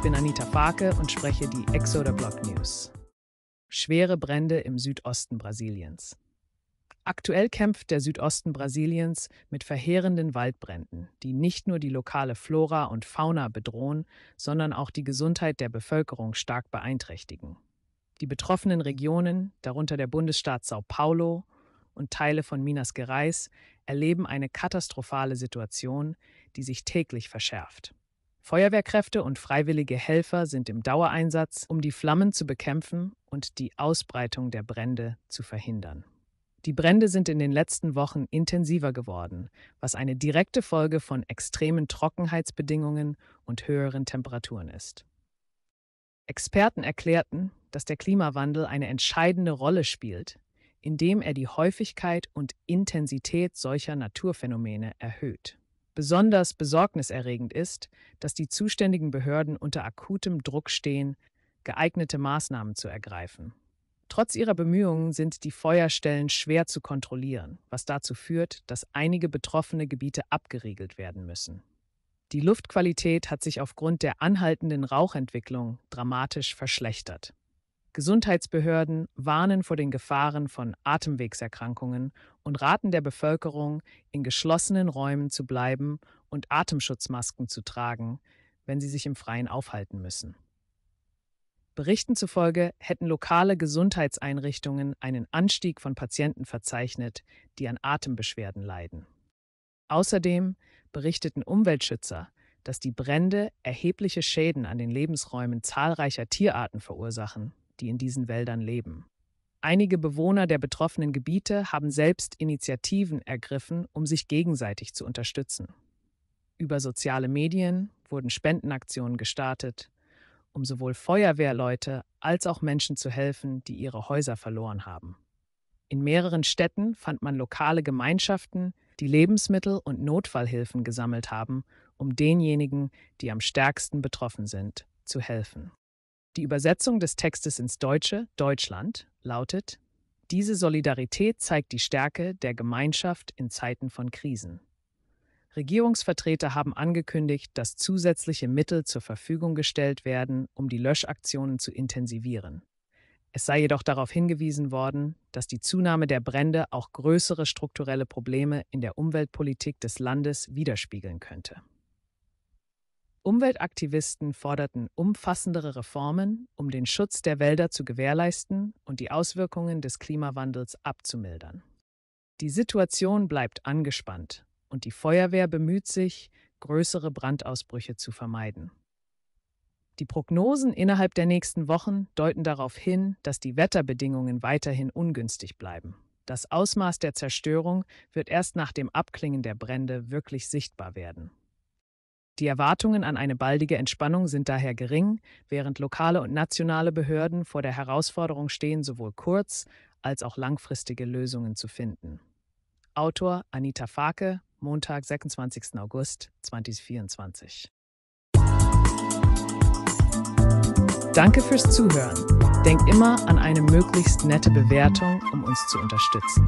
Ich bin Anita Farke und spreche die Exoder Block News. Schwere Brände im Südosten Brasiliens. Aktuell kämpft der Südosten Brasiliens mit verheerenden Waldbränden, die nicht nur die lokale Flora und Fauna bedrohen, sondern auch die Gesundheit der Bevölkerung stark beeinträchtigen. Die betroffenen Regionen, darunter der Bundesstaat Sao Paulo und Teile von Minas Gerais, erleben eine katastrophale Situation, die sich täglich verschärft. Feuerwehrkräfte und freiwillige Helfer sind im Dauereinsatz, um die Flammen zu bekämpfen und die Ausbreitung der Brände zu verhindern. Die Brände sind in den letzten Wochen intensiver geworden, was eine direkte Folge von extremen Trockenheitsbedingungen und höheren Temperaturen ist. Experten erklärten, dass der Klimawandel eine entscheidende Rolle spielt, indem er die Häufigkeit und Intensität solcher Naturphänomene erhöht. Besonders besorgniserregend ist, dass die zuständigen Behörden unter akutem Druck stehen, geeignete Maßnahmen zu ergreifen. Trotz ihrer Bemühungen sind die Feuerstellen schwer zu kontrollieren, was dazu führt, dass einige betroffene Gebiete abgeriegelt werden müssen. Die Luftqualität hat sich aufgrund der anhaltenden Rauchentwicklung dramatisch verschlechtert. Gesundheitsbehörden warnen vor den Gefahren von Atemwegserkrankungen und raten der Bevölkerung, in geschlossenen Räumen zu bleiben und Atemschutzmasken zu tragen, wenn sie sich im Freien aufhalten müssen. Berichten zufolge hätten lokale Gesundheitseinrichtungen einen Anstieg von Patienten verzeichnet, die an Atembeschwerden leiden. Außerdem berichteten Umweltschützer, dass die Brände erhebliche Schäden an den Lebensräumen zahlreicher Tierarten verursachen, die in diesen Wäldern leben. Einige Bewohner der betroffenen Gebiete haben selbst Initiativen ergriffen, um sich gegenseitig zu unterstützen. Über soziale Medien wurden Spendenaktionen gestartet, um sowohl Feuerwehrleute als auch Menschen zu helfen, die ihre Häuser verloren haben. In mehreren Städten fand man lokale Gemeinschaften, die Lebensmittel und Notfallhilfen gesammelt haben, um denjenigen, die am stärksten betroffen sind, zu helfen. Die Übersetzung des Textes ins Deutsche, Deutschland, lautet, diese Solidarität zeigt die Stärke der Gemeinschaft in Zeiten von Krisen. Regierungsvertreter haben angekündigt, dass zusätzliche Mittel zur Verfügung gestellt werden, um die Löschaktionen zu intensivieren. Es sei jedoch darauf hingewiesen worden, dass die Zunahme der Brände auch größere strukturelle Probleme in der Umweltpolitik des Landes widerspiegeln könnte. Umweltaktivisten forderten umfassendere Reformen, um den Schutz der Wälder zu gewährleisten und die Auswirkungen des Klimawandels abzumildern. Die Situation bleibt angespannt und die Feuerwehr bemüht sich, größere Brandausbrüche zu vermeiden. Die Prognosen innerhalb der nächsten Wochen deuten darauf hin, dass die Wetterbedingungen weiterhin ungünstig bleiben. Das Ausmaß der Zerstörung wird erst nach dem Abklingen der Brände wirklich sichtbar werden. Die Erwartungen an eine baldige Entspannung sind daher gering, während lokale und nationale Behörden vor der Herausforderung stehen, sowohl kurz- als auch langfristige Lösungen zu finden. Autor Anita Fake, Montag, 26. August 2024. Danke fürs Zuhören. Denk immer an eine möglichst nette Bewertung, um uns zu unterstützen.